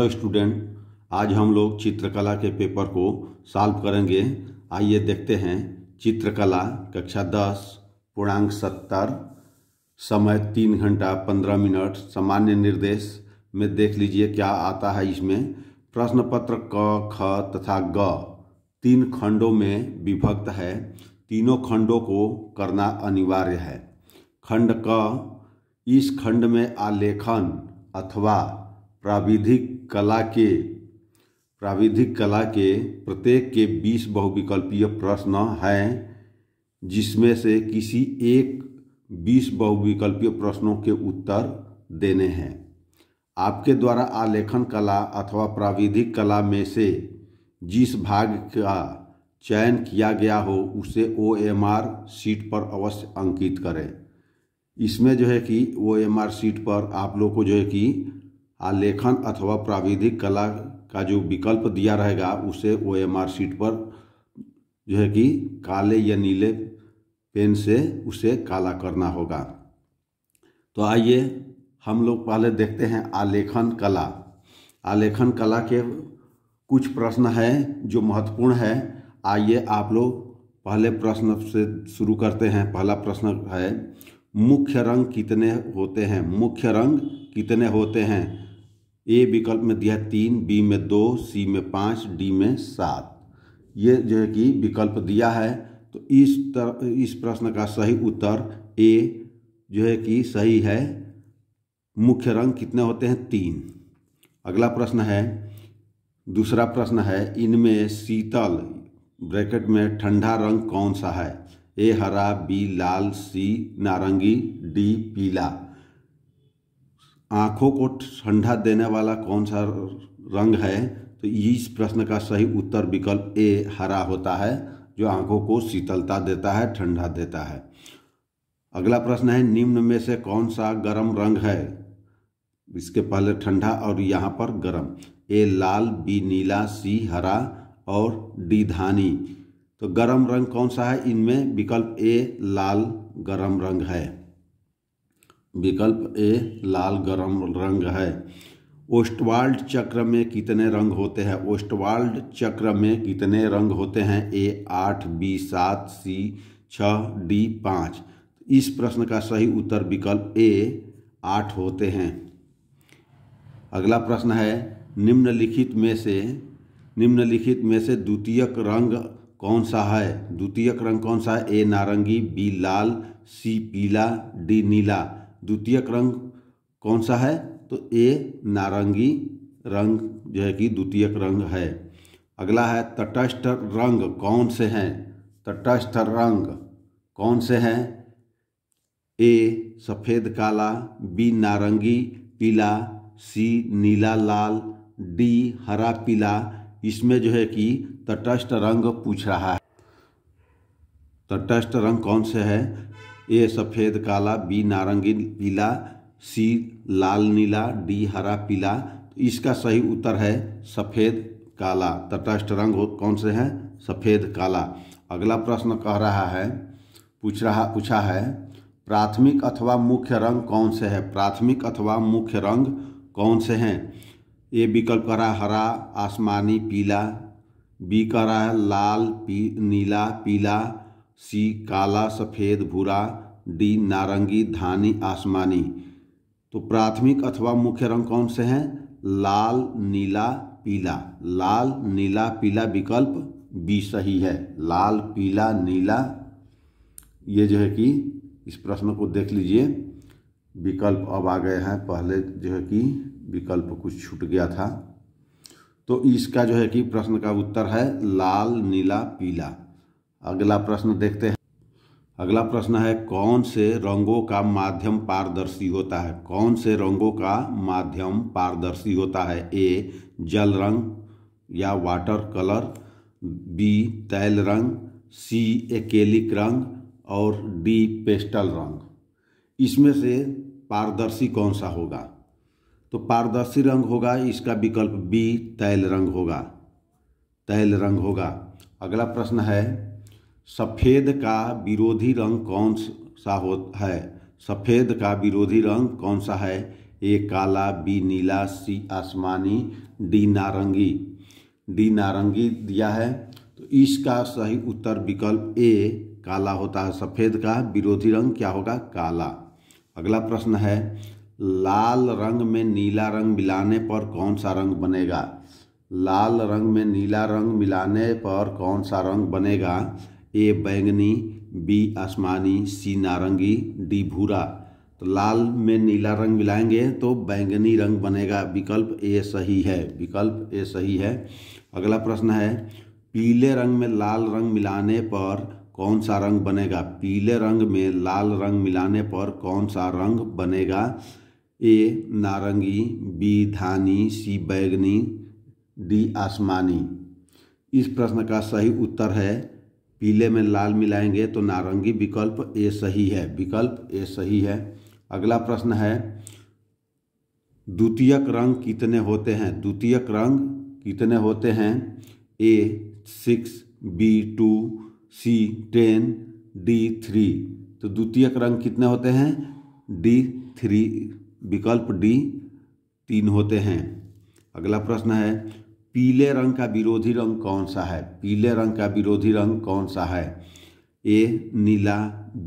hello student आज हम लोग चित्रकला के पेपर को सॉल्व करेंगे आइए देखते हैं चित्रकला कक्षा दस पूर्णांक सत्तर समय तीन घंटा पंद्रह मिनट सामान्य निर्देश में देख लीजिए क्या आता है इसमें प्रश्न पत्र क ख तथा ग तीन खंडों में विभक्त है तीनों खंडों को करना अनिवार्य है खंड क इस खंड में आलेखन अथवा प्राविधिक कला के प्राविधिक कला के प्रत्येक के बीस बहुविकल्पीय प्रश्न हैं जिसमें से किसी एक बीस बहुविकल्पीय प्रश्नों के उत्तर देने हैं आपके द्वारा आलेखन कला अथवा प्राविधिक कला में से जिस भाग का चयन किया गया हो उसे ओ एम आर सीट पर अवश्य अंकित करें इसमें जो है कि ओ एम आर सीट पर आप लोग को जो है कि आलेखन अथवा प्राविधिक कला का जो विकल्प दिया रहेगा उसे ओ एम आर सीट पर जो है कि काले या नीले पेन से उसे काला करना होगा तो आइए हम लोग पहले देखते हैं आलेखन कला आलेखन कला के कुछ प्रश्न हैं जो महत्वपूर्ण है आइए आप लोग पहले प्रश्न से शुरू करते हैं पहला प्रश्न है मुख्य रंग कितने होते हैं मुख्य रंग कितने होते हैं ए विकल्प में दिया तीन बी में दो सी में पाँच डी में सात ये जो है कि विकल्प दिया है तो इस तर इस प्रश्न का सही उत्तर ए जो है कि सही है मुख्य रंग कितने होते हैं तीन अगला प्रश्न है दूसरा प्रश्न है इनमें शीतल ब्रैकेट में ठंडा रंग कौन सा है ए हरा बी लाल सी नारंगी डी पीला आँखों को ठंडा देने वाला कौन सा रंग है तो इस प्रश्न का सही उत्तर विकल्प ए हरा होता है जो आंखों को शीतलता देता है ठंडा देता है अगला प्रश्न है निम्न में से कौन सा गर्म रंग है इसके पहले ठंडा और यहाँ पर गर्म ए लाल बी नीला सी हरा और डी धानी तो गर्म रंग कौन सा है इनमें विकल्प ए लाल गर्म रंग है विकल्प ए लाल गर्म रंग है ओस्टवाल्ड चक्र में कितने रंग होते हैं ओस्टवाल्ड चक्र में कितने रंग होते हैं ए आठ बी सात सी छः डी पाँच इस प्रश्न का सही उत्तर विकल्प ए आठ होते हैं अगला प्रश्न है निम्नलिखित में से निम्नलिखित में से द्वितीयक रंग कौन सा है द्वितीयक रंग कौन सा है ए नारंगी बी लाल सी पीला डी नीला द्वितीय रंग कौन सा है तो ए नारंगी रंग जो है कि द्वितीय रंग है अगला है तटस्थ रंग कौन से हैं तटस्थ रंग कौन से हैं ए सफ़ेद काला बी नारंगी पीला सी नीला लाल डी हरा पीला इसमें जो है कि तटस्थ रंग पूछ रहा है तटस्थ रंग कौन से है ए सफ़ेद काला बी नारंगी पीला सी लाल नीला डी हरा पीला तो इसका सही उत्तर है सफ़ेद काला तटस्थ रंग कौन से हैं सफ़ेद काला अगला प्रश्न कह रहा है पूछ रहा पूछा है प्राथमिक अथवा मुख्य रंग कौन से है प्राथमिक अथवा मुख्य रंग कौन से हैं ए विकल्प कह रहा है हरा आसमानी पीला बी कह रहा है लाल पी नीला पीला सी काला सफ़ेद भूरा डी नारंगी धानी आसमानी तो प्राथमिक अथवा मुख्य रंग कौन से हैं लाल नीला पीला लाल नीला पीला विकल्प बी सही है लाल पीला नीला ये जो है कि इस प्रश्न को देख लीजिए विकल्प अब आ गए हैं पहले जो है कि विकल्प कुछ छूट गया था तो इसका जो है कि प्रश्न का उत्तर है लाल नीला पीला अगला प्रश्न देखते हैं अगला प्रश्न है कौन से रंगों का माध्यम पारदर्शी होता है कौन से रंगों का माध्यम पारदर्शी होता है ए जल रंग या वाटर कलर बी तैल रंग सी एकेलिक रंग और डी पेस्टल रंग इसमें से पारदर्शी कौन सा होगा तो पारदर्शी रंग होगा इसका विकल्प बी तैल रंग होगा तैल रंग होगा अगला प्रश्न है सफ़ेद का विरोधी रंग कौन सा हो है सफ़ेद का विरोधी रंग कौन सा है ए काला बी नीला सी आसमानी डी नारंगी डी नारंगी दिया है तो इसका सही उत्तर विकल्प ए काला होता है सफ़ेद का विरोधी रंग क्या होगा काला अगला प्रश्न है लाल रंग में नीला रंग मिलाने पर कौन सा रंग बनेगा लाल रंग में नीला रंग मिलाने पर कौन सा रंग बनेगा ए बैंगनी बी आसमानी सी नारंगी डी भूरा तो लाल में नीला रंग मिलाएंगे तो बैंगनी रंग बनेगा विकल्प ए सही है विकल्प ए सही है अगला प्रश्न है पीले रंग में लाल रंग मिलाने पर कौन सा रंग बनेगा पीले रंग में लाल रंग मिलाने पर कौन सा रंग बनेगा ए नारंगी बी धानी सी बैगनी डी आसमानी इस प्रश्न का सही उत्तर है पीले में लाल मिलाएंगे तो नारंगी विकल्प ए सही है विकल्प ए सही है अगला प्रश्न है द्वितीयक रंग कितने होते हैं द्वितीयक रंग कितने होते हैं A six B two C ten D three तो द्वितीयक रंग कितने होते हैं डी थ्री विकल्प डी तीन होते हैं अगला प्रश्न है पीले रंग का विरोधी रंग कौन सा है पीले रंग का विरोधी रंग कौन सा है ए नीला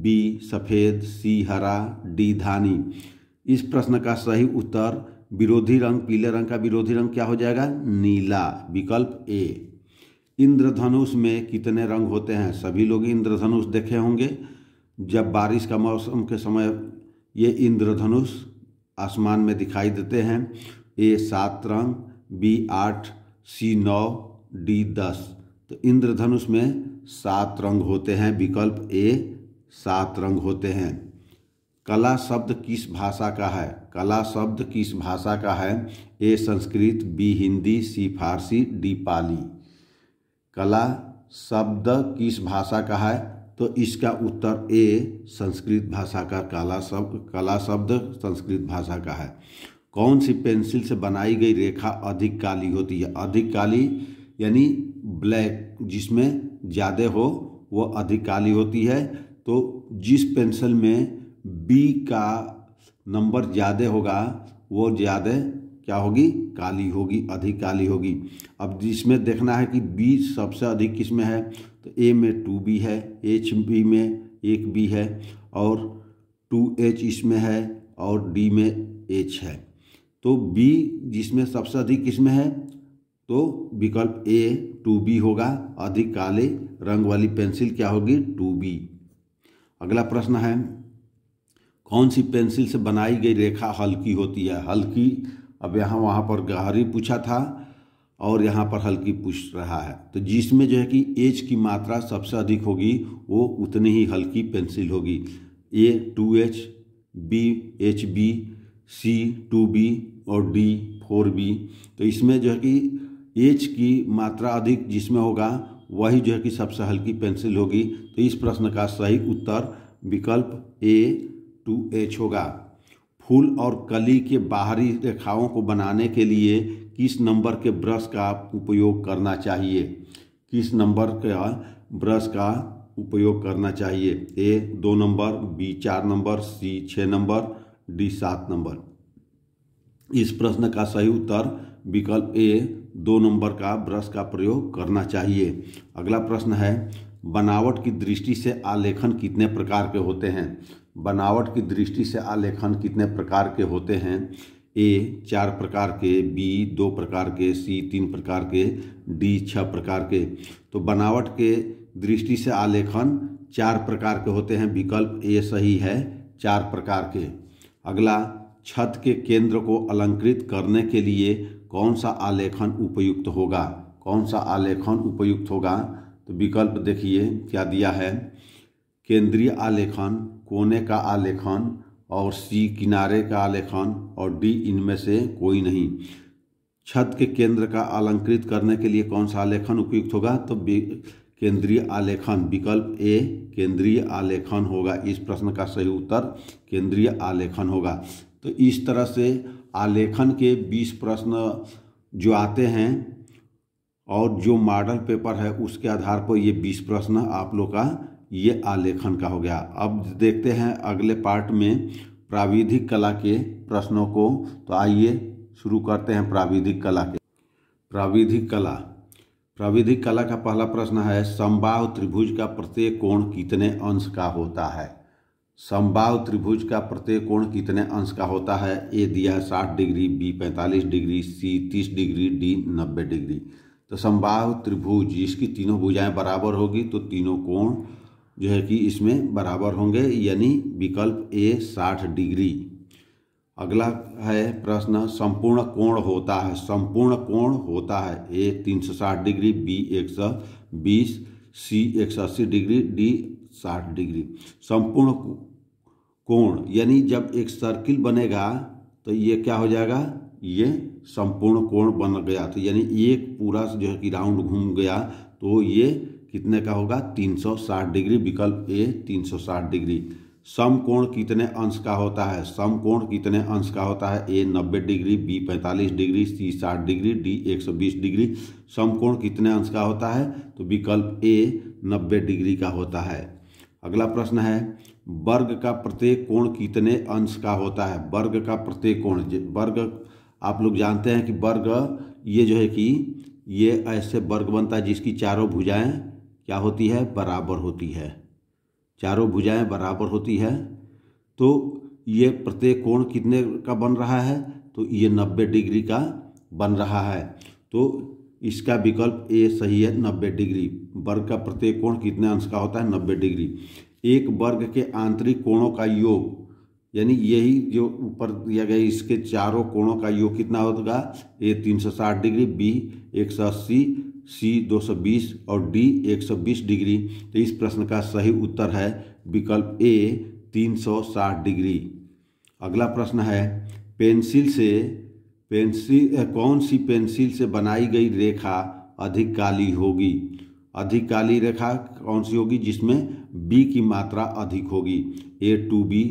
बी सफ़ेद सी हरा डी धानी इस प्रश्न का सही उत्तर विरोधी रंग पीले रंग का विरोधी रंग क्या हो जाएगा नीला विकल्प ए इंद्रधनुष में कितने रंग होते हैं सभी लोग इंद्रधनुष देखे होंगे जब बारिश का मौसम के समय ये इंद्रधनुष आसमान में दिखाई देते हैं ए सात रंग बी आठ सी नौ डी दस तो इंद्रधनुष में सात रंग होते हैं विकल्प ए सात रंग होते हैं कला शब्द किस भाषा का है कला शब्द किस भाषा का है A Sanskrit B Hindi C Farsi D Pali कला शब्द किस भाषा का है तो इसका उत्तर ए संस्कृत भाषा का काला शब्द कला शब्द संस्कृत भाषा का है कौन सी पेंसिल से बनाई गई रेखा अधिक काली होती है अधिक काली यानी ब्लैक जिसमें ज़्यादा हो वो अधिक काली होती है तो जिस पेंसिल में बी का नंबर ज़्यादा होगा वो ज़्यादा क्या होगी काली होगी अधिक काली होगी अब जिसमें देखना है कि बी सबसे अधिक किस में है तो ए में टू बी है एच बी में एक बी है और टू एच इसमें है और डी में एच है तो बी जिसमें सबसे अधिक किस्में है तो विकल्प ए टू बी होगा अधिक काले रंग वाली पेंसिल क्या होगी टू बी अगला प्रश्न है कौन सी पेंसिल से बनाई गई रेखा हल्की होती है हल्की अब यहाँ वहाँ पर गहरी पूछा था और यहाँ पर हल्की पूछ रहा है तो जिसमें जो है कि एज की मात्रा सबसे अधिक होगी वो उतनी ही हल्की पेंसिल होगी A two H B H B C two B और डी फोर बी तो इसमें जो है कि एच की मात्रा अधिक जिसमें होगा वही जो है कि सबसे हल्की पेंसिल होगी तो इस प्रश्न का सही उत्तर विकल्प ए टू एच होगा फूल और कली के बाहरी रेखाओं को बनाने के लिए किस नंबर के ब्रश का उपयोग करना चाहिए किस नंबर का ब्रश का उपयोग करना चाहिए ए दो नंबर बी चार नंबर सी छः नंबर डी सात नंबर इस प्रश्न का सही उत्तर विकल्प ए दो नंबर का ब्रश का प्रयोग करना चाहिए अगला प्रश्न है बनावट की दृष्टि से आलेखन कितने प्रकार के होते हैं बनावट की दृष्टि से आलेखन कितने प्रकार के होते हैं ए चार प्रकार के बी दो प्रकार के सी तीन प्रकार के डी छः प्रकार के तो बनावट के दृष्टि से आलेखन चार प्रकार के होते हैं विकल्प ए सही है चार प्रकार के अगला छत के केंद्र को अलंकृत करने के लिए कौन सा आलेखन उपयुक्त होगा कौन सा आलेखन उपयुक्त होगा तो विकल्प देखिए क्या दिया है केंद्रीय आलेखन कोने का आलेखन और सी किनारे का आलेखन और डी इनमें से कोई नहीं छत के केंद्र का अलंकृत करने के लिए कौन सा आलेखन उपयुक्त होगा तो केंद्रीय आलेखन विकल्प ए केंद्रीय आलेखन होगा इस प्रश्न का सही उत्तर केंद्रीय आलेखन होगा तो इस तरह से आलेखन के 20 प्रश्न जो आते हैं और जो मॉडल पेपर है उसके आधार पर ये 20 प्रश्न आप लोग का ये आलेखन का हो गया अब देखते हैं अगले पार्ट में प्राविधिक कला के प्रश्नों को तो आइए शुरू करते हैं प्राविधिक कला के प्राविधिक कला प्राविधिक कला का पहला प्रश्न है संभाव त्रिभुज का प्रत्येक कोण कितने अंश का होता है समबाव त्रिभुज का प्रत्येक कोण कितने अंश का होता है ए दिया है साठ डिग्री बी पैंतालीस डिग्री सी तीस डिग्री डी नब्बे डिग्री तो संभाव त्रिभुज इसकी तीनों भुजाएं बराबर होगी तो तीनों कोण जो है कि इसमें बराबर होंगे यानी विकल्प ए साठ डिग्री अगला है प्रश्न संपूर्ण कोण होता है संपूर्ण कोण होता है ए तीन सौ साठ डिग्री बी एक सौ बीस सी एक सौ अस्सी डिग्री डी साठ डिग्री संपूर्ण कोण यानी जब एक सर्किल बनेगा तो ये क्या हो जाएगा ये संपूर्ण कोण बन गया तो यानी एक पूरा जो है कि राउंड घूम गया तो ये कितने का होगा 360 डिग्री विकल्प ए 360 डिग्री सम कोण कितने अंश का होता है समकोण कितने अंश का होता है A 90 degree B 45 degree C 60 degree D 120 degree समकोण कितने अंश का होता है तो विकल्प ए 90 डिग्री का होता है अगला प्रश्न है वर्ग का प्रत्येक कोण कितने अंश का होता है वर्ग का प्रत्येक कोण वर्ग आप लोग जानते हैं कि वर्ग ये जो है कि ये ऐसे वर्ग बनता है जिसकी चारों भुजाएं क्या होती है बराबर होती है चारों भुजाएं बराबर होती है तो ये प्रत्येक कोण कितने का बन रहा है तो ये नब्बे डिग्री का बन रहा है तो इसका विकल्प ए सही है नब्बे डिग्री वर्ग का प्रत्येक कोण कितने अंश का होता है नब्बे डिग्री एक वर्ग के आंतरिक कोणों का योग यानी यही जो ऊपर दिया गया इसके चारों कोणों का योग कितना होगा ए 360 डिग्री बी 180 सी 220 और डी 120 डिग्री तो इस प्रश्न का सही उत्तर है विकल्प ए 360 डिग्री अगला प्रश्न है पेंसिल से पेंसिल कौन सी पेंसिल से बनाई गई रेखा अधिक काली होगी अधिक काली रेखा कौन सी होगी जिसमें बी की मात्रा अधिक होगी A two B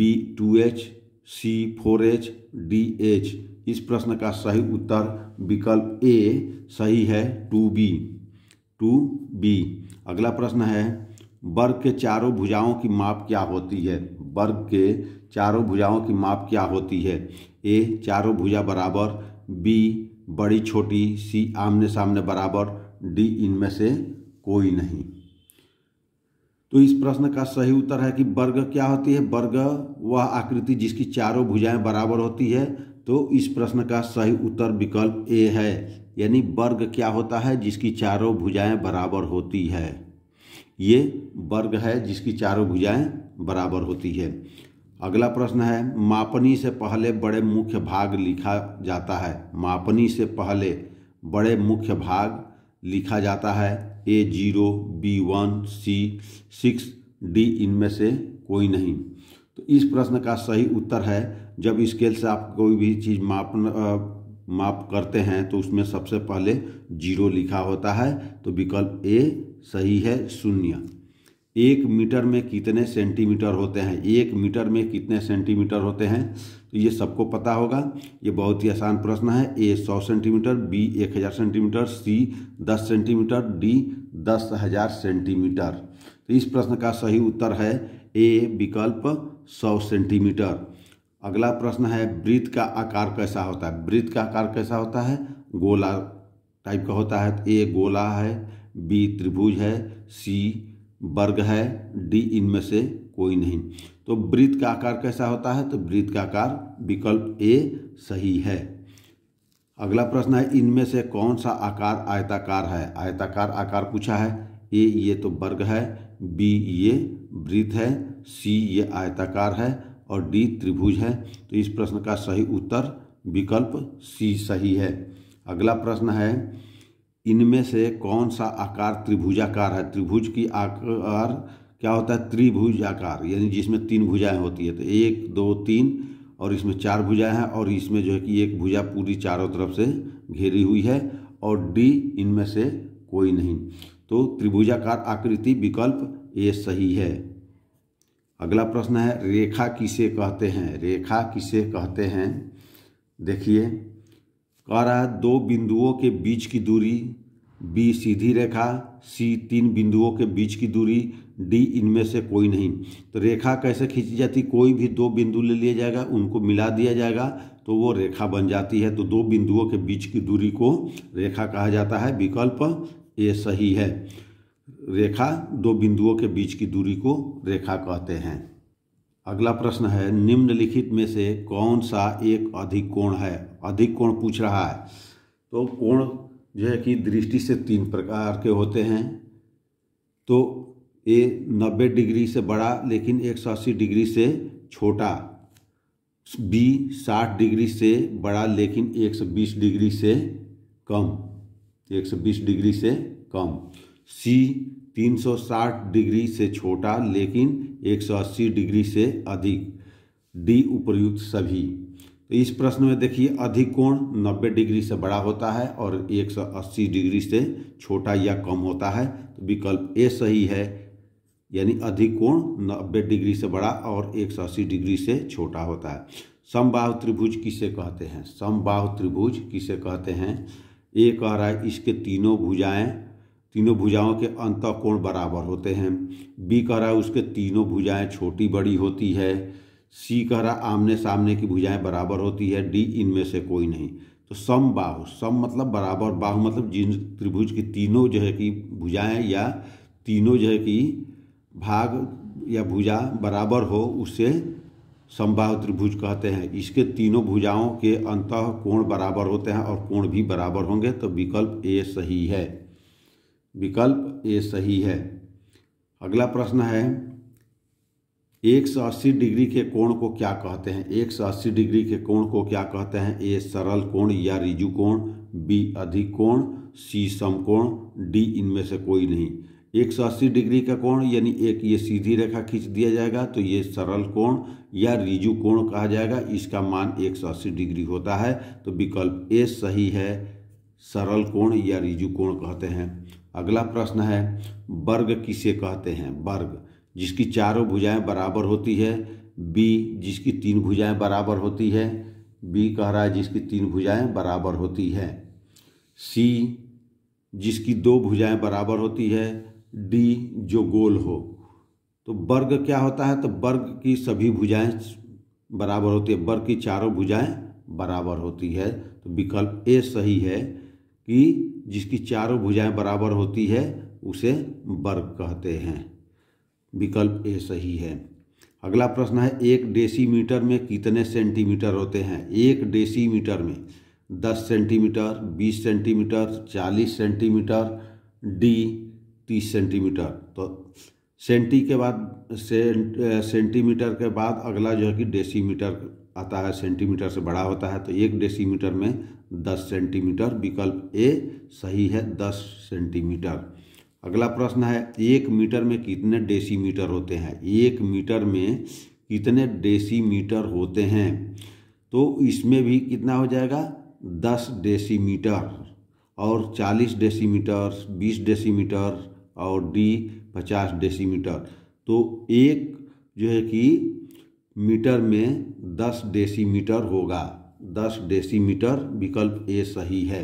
B two H C four H D H इस प्रश्न का सही उत्तर विकल्प ए सही है टू बी टू बी अगला प्रश्न है वर्ग के चारों भुजाओं की माप क्या होती है वर्ग के चारों भुजाओं की माप क्या होती है ए चारों भुजा बराबर बी बड़ी छोटी सी आमने सामने बराबर डी इनमें से कोई नहीं तो इस प्रश्न का सही उत्तर है कि वर्ग क्या होती है वर्ग वह आकृति जिसकी चारों भुजाएं बराबर होती है तो इस प्रश्न का सही उत्तर विकल्प ए है यानी वर्ग क्या होता है जिसकी चारों भुजाएं बराबर होती है ये वर्ग है जिसकी चारों भुजाएं बराबर होती है अगला प्रश्न है मापनी से पहले बड़े मुख्य भाग लिखा जाता है मापनी से पहले बड़े मुख्य भाग लिखा जाता है A zero B one C six D इनमें से कोई नहीं तो इस प्रश्न का सही उत्तर है जब स्केल से आप कोई भी चीज़ मापन माप करते हैं तो उसमें सबसे पहले जीरो लिखा होता है तो विकल्प ए सही है शून्य एक मीटर में कितने सेंटीमीटर होते हैं एक मीटर में कितने सेंटीमीटर होते हैं तो ये सबको पता होगा ये बहुत ही आसान प्रश्न है ए सौ सेंटीमीटर बी एक हज़ार सेंटीमीटर सी दस सेंटीमीटर डी दस हज़ार सेंटीमीटर तो इस प्रश्न का सही उत्तर है ए विकल्प सौ सेंटीमीटर अगला प्रश्न है वृत्त का आकार कैसा होता है वृत्त का आकार कैसा होता है गोला टाइप का होता है तो ए गोला है बी त्रिभुज है सी वर्ग है डी इनमें से कोई नहीं तो वृत्त का आकार कैसा होता है तो वृत्त का आकार विकल्प ए सही है अगला प्रश्न है इनमें से कौन सा आकार आयताकार है आयताकार आकार पूछा है ए ये तो वर्ग है बी ये वृत्त है सी ये आयताकार है और डी त्रिभुज है तो इस प्रश्न का सही उत्तर विकल्प सी सही है अगला प्रश्न है इनमें से कौन सा आकार त्रिभुजाकार है त्रिभुज की आकार क्या होता है त्रिभुजाकार यानी जिसमें तीन भुजाएं होती है तो एक दो तीन और इसमें चार भुजाएं हैं और इसमें जो है कि एक भुजा पूरी चारों तरफ से घेरी हुई है और डी इनमें से कोई नहीं तो त्रिभुजाकार आकृति विकल्प ए सही है अगला प्रश्न है रेखा किसे कहते हैं रेखा किसे कहते हैं देखिए कह रहा है दो बिंदुओं के बीच की दूरी बी सीधी रेखा सी तीन बिंदुओं के बीच की दूरी डी इनमें से कोई नहीं तो रेखा कैसे खींची जाती कोई भी दो बिंदु ले लिया जाएगा उनको मिला दिया जाएगा तो वो रेखा बन जाती है तो दो बिंदुओं के बीच की दूरी को रेखा कहा जाता है विकल्प ए सही है रेखा दो बिंदुओं के बीच की दूरी को रेखा कहते हैं अगला प्रश्न है निम्नलिखित में से कौन सा एक अधिक कोण है अधिक कोण पूछ रहा है तो कोण जो है कि दृष्टि से तीन प्रकार के होते हैं तो ये नब्बे डिग्री से बड़ा लेकिन एक सौ अस्सी डिग्री से छोटा बी साठ डिग्री से बड़ा लेकिन एक सौ बीस डिग्री से कम एक सौ बीस डिग्री से कम सी तीन सौ साठ डिग्री से छोटा लेकिन 180 डिग्री से अधिक डी उपर्युक्त सभी तो इस प्रश्न में देखिए अधिक कोण 90 डिग्री से बड़ा होता है और 180 डिग्री से छोटा या कम होता है तो विकल्प ए सही है यानी अधिक कोण 90 डिग्री से बड़ा और 180 डिग्री से छोटा होता है समबाहु त्रिभुज किसे कहते हैं समबाहु त्रिभुज किसे कहते हैं ए कह रहा है इसके तीनों भुजाएं तीनों भुजाओं के अंत कोण बराबर होते हैं बी कह रहा है उसके तीनों भुजाएं छोटी बड़ी होती है सी कह रहा आमने सामने की भुजाएं बराबर होती है डी इनमें से कोई नहीं तो सम बाहु सम मतलब बराबर बाहु मतलब जिन त्रिभुज की तीनों जो है कि भुजाएं या तीनों जो है कि भाग या भुजा बराबर हो उसे समबाहु त्रिभुज कहते हैं इसके तीनों भुजाओं के अंत कोण बराबर होते हैं और कोण भी बराबर होंगे तो विकल्प ए सही है विकल्प ए सही है अगला प्रश्न है एक सौ अस्सी डिग्री के कोण को क्या कहते हैं एक सौ अस्सी डिग्री के कोण को क्या कहते हैं ए सरल कोण या रिजु कोण बी अधिक कोण सी समकोण डी इनमें से कोई नहीं एक सौ अस्सी डिग्री का कोण यानी एक ये सीधी रेखा खींच दिया जाएगा तो ये सरल कोण या रिजु कोण कहा जाएगा इसका मान एक सौ अस्सी डिग्री होता है तो विकल्प ए सही है सरल कोण या रिजु कोण कहते हैं अगला प्रश्न है वर्ग किसे कहते हैं वर्ग जिसकी चारों भुजाएं बराबर होती है बी जिसकी तीन भुजाएं बराबर होती है बी कह रहा है जिसकी तीन भुजाएं बराबर होती है सी जिसकी दो भुजाएं बराबर होती है डी जो गोल हो तो वर्ग क्या होता है तो वर्ग की सभी भुजाएं बराबर होती है वर्ग की चारों भुजाएं बराबर होती है तो विकल्प ए सही है कि जिसकी चारों भुजाएं बराबर होती है उसे वर्ग कहते हैं विकल्प ए सही है अगला प्रश्न है एक डेसीमीटर में कितने सेंटीमीटर होते हैं एक डेसीमीटर में दस सेंटीमीटर बीस सेंटीमीटर चालीस सेंटीमीटर डी तीस सेंटीमीटर तो सेंटी के बाद सेंटीमीटर के बाद अगला जो है कि डेसीमीटर आता है सेंटीमीटर से बड़ा होता है तो एक डेसीमीटर में दस सेंटीमीटर विकल्प ए सही है दस सेंटीमीटर अगला प्रश्न है एक मीटर में कितने डेसीमीटर होते हैं एक मीटर में कितने डेसीमीटर होते हैं तो इसमें भी कितना हो जाएगा दस डेसीमीटर और चालीस डेसीमीटर बीस डेसीमीटर और डी पचास डेसीमीटर तो एक जो है कि मीटर में दस डेसीमीटर होगा दस डेसीमीटर विकल्प ए सही है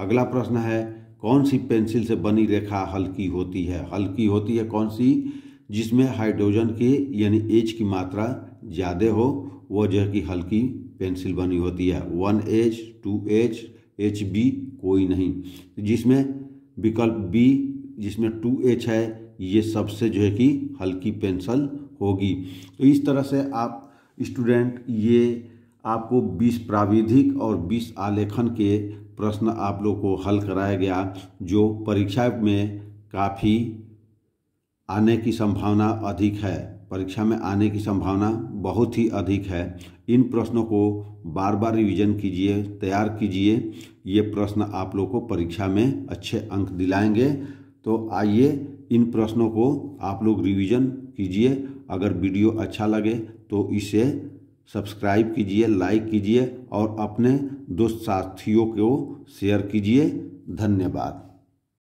अगला प्रश्न है कौन सी पेंसिल से बनी रेखा हल्की होती है हल्की होती है कौन सी जिसमें हाइड्रोजन के यानी एच की मात्रा ज़्यादा हो वह जो कि हल्की पेंसिल बनी होती है one H two H H B कोई नहीं जिसमें विकल्प बी जिसमें टू एच है ये सबसे जो है कि हल्की पेंसिल होगी तो इस तरह से आप स्टूडेंट ये आपको 20 प्राविधिक और 20 आलेखन के प्रश्न आप लोग को हल कराया गया जो परीक्षा में काफ़ी आने की संभावना अधिक है परीक्षा में आने की संभावना बहुत ही अधिक है इन प्रश्नों को बार बार रिवीजन कीजिए तैयार कीजिए ये प्रश्न आप लोग को परीक्षा में अच्छे अंक दिलाएंगे तो आइए इन प्रश्नों को आप लोग रिवीजन कीजिए अगर वीडियो अच्छा लगे तो इसे सब्सक्राइब कीजिए लाइक कीजिए और अपने दोस्त साथियों को शेयर कीजिए धन्यवाद